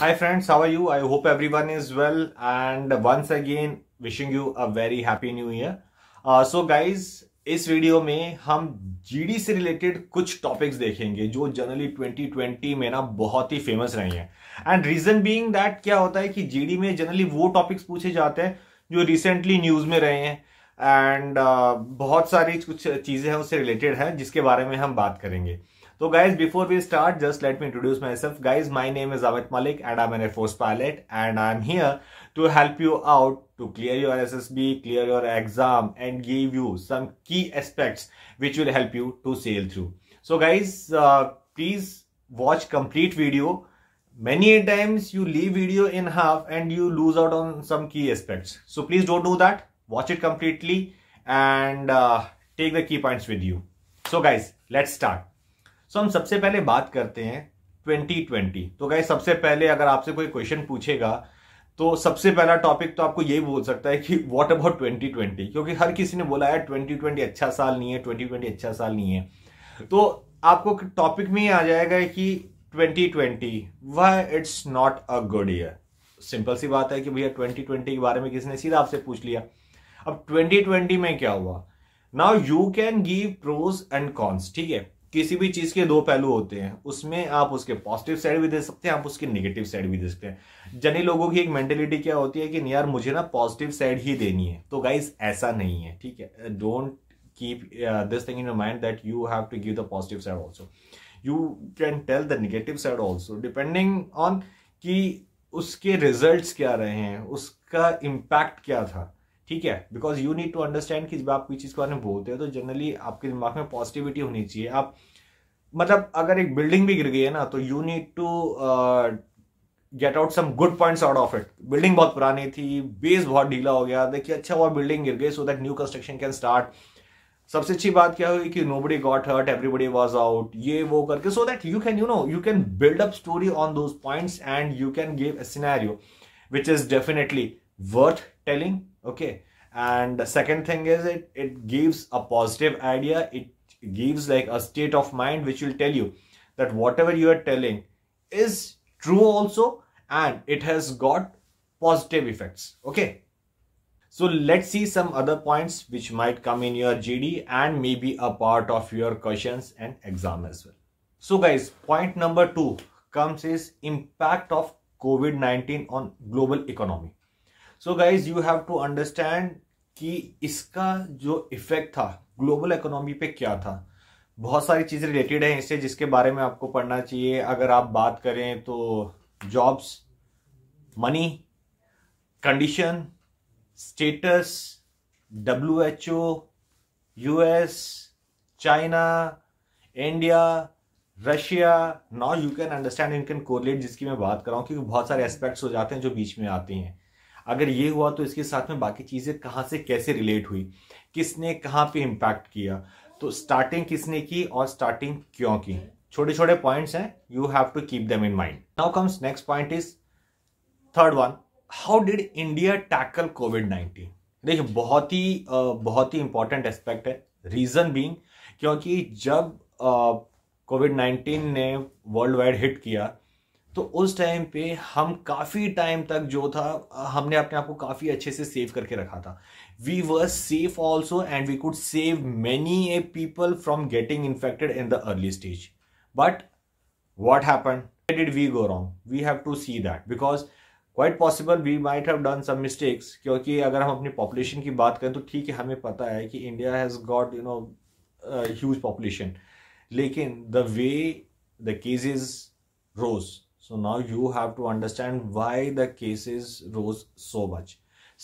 Hi friends, how are you? I hope everyone is well and once again wishing you a very happy new year. So uh, guys guys इस वीडियो में हम GD से related कुछ topics देखेंगे जो generally 2020 में ना बहुत ही फेमस रहे हैं एंड रीजन बीइंग दैट क्या होता है कि जीडी में जनरली वो टॉपिक्स पूछे जाते हैं जो रिसेंटली न्यूज़ में रहे हैं एंड uh, बहुत सारी कुछ चीज़ें हैं उससे रिलेटेड हैं जिसके बारे में हम बात करेंगे So guys, before we start, just let me introduce myself. Guys, my name is Amit Malik and I'm an Air Force pilot and I'm here to help you out to clear your SSB, clear your exam and give you some key aspects which will help you to sail through. So guys, uh, please watch complete video. Many times you leave video in half and you lose out on some key aspects. So please don't do that. Watch it completely and uh, take the key points with you. So guys, let's start. सो हम सबसे पहले बात करते हैं 2020 तो गए सबसे पहले अगर आपसे कोई क्वेश्चन पूछेगा तो सबसे पहला टॉपिक तो आपको यही बोल सकता है कि व्हाट अबाउट 2020 क्योंकि हर किसी ने बोला है 2020 अच्छा साल नहीं है 2020 अच्छा साल नहीं है तो आपको टॉपिक में ही आ जाएगा कि 2020 why it's not a good year simple सी बात है कि भैया 2020 के बारे में किसी ने सीधा आपसे पूछ लिया अब 2020 में क्या हुआ now you can give pros and cons ठीक है किसी भी चीज के दो पहलू होते हैं उसमें आप उसके पॉजिटिव साइड भी दे सकते हैं आप उसके नेगेटिव साइड भी दे सकते हैं जनी लोगों की एक मेंटेलिटी क्या होती है कि यार मुझे ना पॉजिटिव साइड ही देनी है तो गाइज ऐसा नहीं है ठीक है don't keep this thing in your mind that you have to give the positive side also you can tell the negative side also depending on कि उसके रिजल्ट क्या रहे हैं उसका इम्पैक्ट क्या था ठीक है because you need to understand कि जब आप कोई चीज़ के बारे में बोलते हो तो जनरली आपके दिमाग में पॉजिटिविटी होनी चाहिए आप मतलब अगर एक बिल्डिंग भी गिर गई है ना तो you need to get out some good points out of it building बहुत पुरानी थी बेस बहुत ढीला हो गया देखिए अच्छा हुआ बिल्डिंग गिर गई so that new construction can start सबसे अच्छी बात क्या हुई कि nobody got hurt everybody was out ये वो करके so that you can you know you can build up story on those points and you can give a scenario which is definitely worth telling okay and the second thing is it it gives a positive idea it gives like a state of mind which will tell you that whatever you are telling is true also and it has got positive effects okay so let's see some other points which might come in your GD and maybe a part of your questions and exam as well. So guys, point number two comes is impact of COVID-19 on global economy. So guys, you have to understand कि इसका जो effect था global economy पे क्या था बहुत सारी चीज़ें रिलेटेड हैं इससे जिसके बारे में आपको पढ़ना चाहिए अगर आप बात करें तो jobs money condition status W H O US China India Russia now you can understand you can correlate जिसकी मैं बात कर रहा हूँ क्योंकि बहुत सारे एस्पेक्ट्स हो जाते हैं जो बीच में आते हैं अगर ये हुआ तो इसके साथ में बाकी चीज़ें कहाँ से कैसे रिलेट हुई किसने कहाँ पे इम्पैक्ट किया तो स्टार्टिंग किसने की और स्टार्टिंग क्यों की छोटे छोटे पॉइंट्स हैं you have to keep them in mind now comes next point is third one how did India tackle covid nineteen देखिए बहुत ही बहुत ही इंपॉर्टेंट एस्पेक्ट है रीजन बींग क्योंकि जब कोविड नाइन्टीन ने वर्ल्ड वाइड हिट किया तो उस टाइम पे हम काफ़ी टाइम तक जो था हमने अपने आप को काफ़ी अच्छे से सेव करके रखा था we were safe also and we could save many a people from getting infected in the early stage but what happen did we go wrong we have to see that because quite possible we might have done some mistakes क्योंकि अगर हम अपनी population की बात करें तो ठीक है हमें पता है कि India has got you know huge population लेकिन the way the cases rose so now you have to understand why the cases rose so much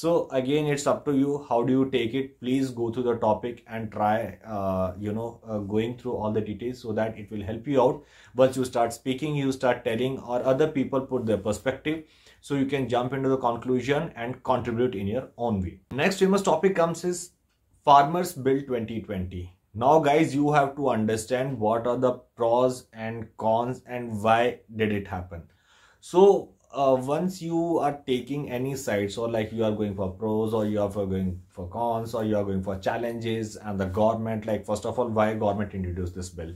so again it's up to you how do you take it please go through the topic and try uh, you know uh, going through all the details so that it will help you out once you start speaking you start telling or other people put their perspective so you can jump into the conclusion and contribute in your own way next famous topic comes is farmers bill 2020 now guys you have to understand what are the pros and cons and why did it happen so uh, once you are taking any sites or like you are going for pros or you are for going for cons or you are going for challenges and the government like first of all why government introduced this bill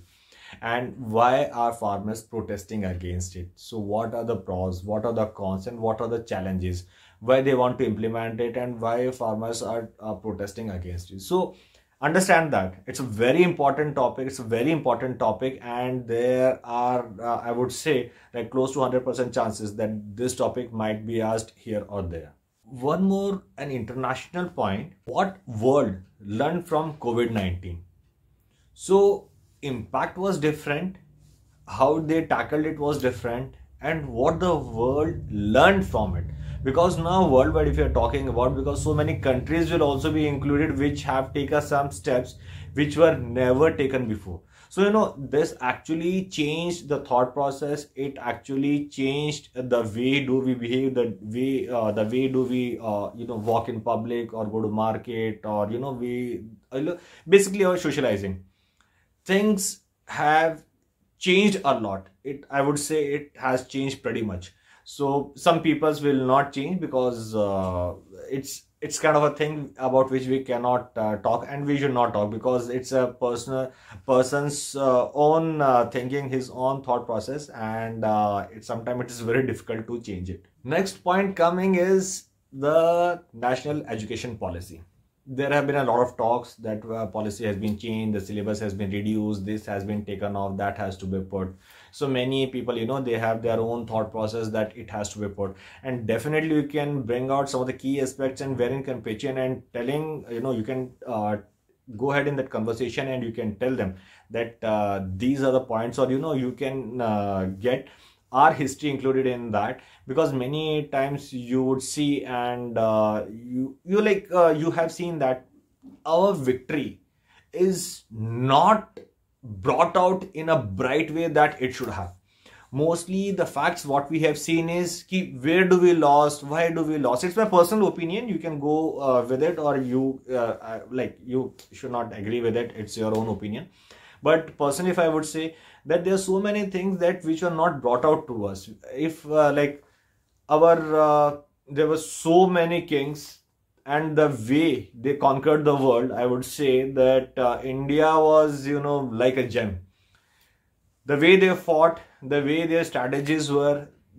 and why are farmers protesting against it so what are the pros what are the cons and what are the challenges why they want to implement it and why farmers are, are protesting against it so understand that it's a very important topic it's a very important topic and there are uh, i would say like close to 100% chances that this topic might be asked here or there one more an international point what world learned from covid-19 so impact was different how they tackled it was different and what the world learned from it because now worldwide if you're talking about because so many countries will also be included which have taken some steps which were never taken before so you know this actually changed the thought process it actually changed the way do we behave the way uh, the way do we uh, you know walk in public or go to market or you know we uh, basically our socializing things have changed a lot it i would say it has changed pretty much so some peoples will not change because uh, it's it's kind of a thing about which we cannot uh, talk and we should not talk because it's a personal person's uh, own uh, thinking his own thought process and uh, sometimes it is very difficult to change it next point coming is the national education policy there have been a lot of talks that uh, policy has been changed the syllabus has been reduced this has been taken off that has to be put so many people you know they have their own thought process that it has to be put and definitely you can bring out some of the key aspects and wherein competition and telling you know you can uh, go ahead in that conversation and you can tell them that uh, these are the points or you know you can uh, get our history included in that because many times you would see and uh, you you like uh, you have seen that our victory is not brought out in a bright way that it should have mostly the facts what we have seen is keep where do we lost why do we lost it's my personal opinion you can go uh, with it or you uh, uh, like you should not agree with it it's your own opinion but personally if i would say that there are so many things that which were not brought out to us if uh, like our uh, there were so many kings and the way they conquered the world i would say that uh, india was you know like a gem the way they fought the way their strategies were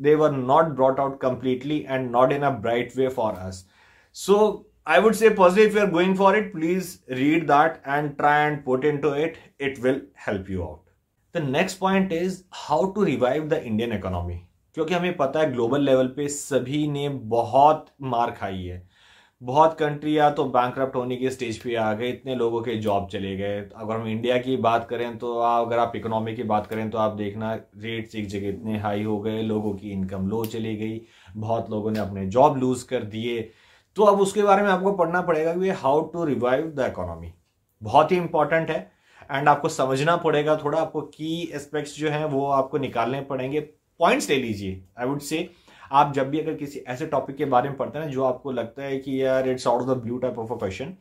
they were not brought out completely and not in a bright way for us so I would say positive if are going for it, please read that and try and put into it. It will help you out. The next point is how to revive the Indian economy. क्योंकि हमें पता है global level पे सभी ने बहुत मार खाई है बहुत कंट्रियाँ तो बैंक होने के स्टेज पे आ गए इतने लोगों के जॉब चले गए अगर हम इंडिया की बात करें तो आ, अगर आप इकोनॉमी की बात करें तो आप देखना रेट्स एक जगह इतने हाई हो गए लोगों की इनकम लो चली गई बहुत लोगों ने अपने जॉब लूज़ कर दिए तो अब उसके बारे में आपको पढ़ना पड़ेगा कि how to revive the economy बहुत ही इंपॉर्टेंट है एंड आपको समझना पड़ेगा थोड़ा आपको की एस्पेक्ट्स जो हैं वो आपको निकालने पड़ेंगे पॉइंट्स ले लीजिए आई वुड से आप जब भी अगर किसी ऐसे टॉपिक के बारे में पढ़ते हैं जो आपको लगता है कि यार it's out of the blue type of a question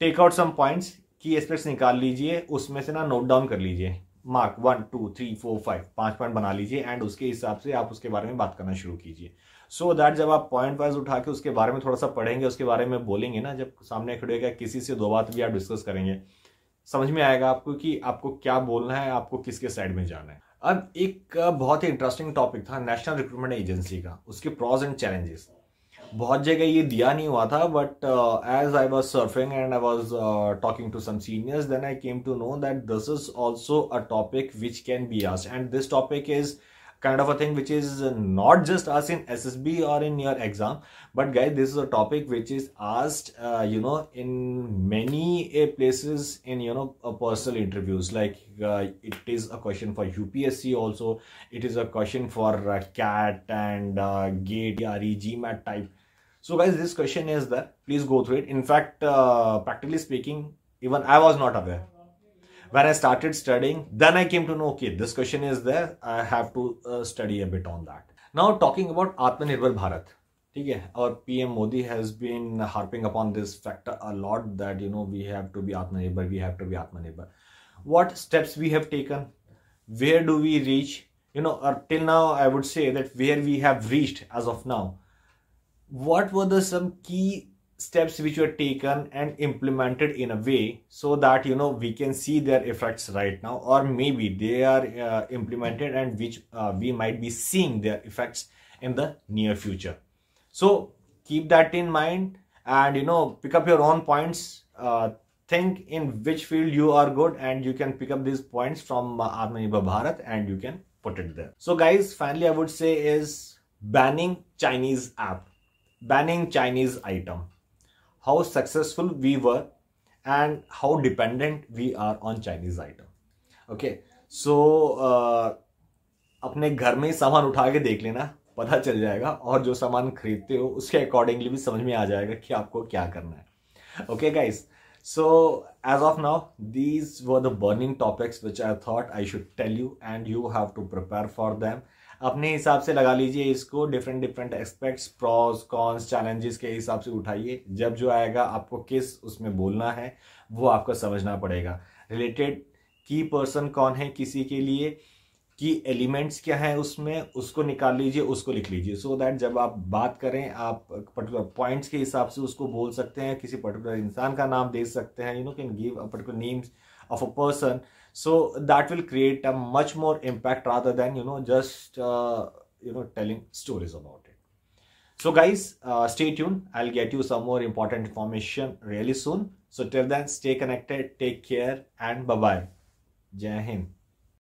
take out some points की एस्पेक्ट्स निकाल लीजिए उसमें से ना नोट डाउन कर लीजिए mark one two three four five पाँच पॉइंट बना लीजिए एंड उसके हिसाब से आप उसके बारे में बात करना शुरू कीजिए सो so दैट जब आप पॉइंट वाइज उठा के उसके बारे में थोड़ा सा पढ़ेंगे उसके बारे में बोलेंगे ना जब सामने खड़े होगा किसी से दो बात भी आप डिस्कस करेंगे समझ में आएगा आपको कि आपको क्या बोलना है आपको किसके साइड में जाना है अब एक बहुत ही इंटरेस्टिंग टॉपिक था नेशनल रिक्रूटमेंट एजेंसी का उसके प्रॉज एंड चैलेंजेस बहुत जगह ये दिया नहीं हुआ था but as I was surfing and I was talking to some seniors then I came to know that this is also a topic which can be आस and this topic is kind of a thing which is not just asked in ssb or in your exam but guys this is a topic which is asked uh, you know in many places in you know personal interviews like uh, it is a question for upsc also it is a question for uh, cat and uh, gate re gmat type so guys this question is there please go through it in fact practically speaking even i was not aware when i started studying then i came to know okay this question is there i have to uh, study a bit on that now talking about atmanirbhar bharat okay. Our PM Modi has been harping upon this factor a lot. That you know, we have to be Atmanirbhar. We have to be Atmanirbhar. what steps we have taken where do we reach you know or till now i would say that where we have reached as of now what were the some key steps which were taken and implemented in a way so that you know we can see their effects right now or maybe they are uh, implemented and which uh, we might be seeing their effects in the near future so keep that in mind and you know pick up your own points uh, think in which field you are good and you can pick up these points from uh, Atmanirbhar Bharat and you can put it there so guys finally i would say is banning chinese app banning chinese item how successful we were and how dependent we are on Chinese item. Okay, so uh, अपने घर में ही सामान उठा के देख लेना पता चल जाएगा और जो सामान खरीदते हो उसके अकॉर्डिंगली भी समझ में आ जाएगा कि आपको क्या करना है okay guys so as of now these were the burning topics which I thought I should tell you and you have to prepare for them अपने हिसाब से लगा लीजिए इसको different different aspects pros cons challenges के हिसाब से उठाइए जब जो आएगा आपको किस उसमें बोलना है वो आपको समझना पड़ेगा रिलेटेड की पर्सन कौन है किसी के लिए की एलिमेंट्स क्या है उसमें उसको निकाल लीजिए उसको लिख लीजिए सो दैट जब आप बात करें आप पर्टिकुलर पॉइंट्स के हिसाब से उसको बोल सकते हैं किसी पर्टिकुलर इंसान का नाम दे सकते हैं you know can give a particular names of a person so that will create a much more impact rather than you know just uh, you know telling stories about it so guys uh, stay tuned i'll get you some more important information really soon so till then stay connected take care and bye bye jai hind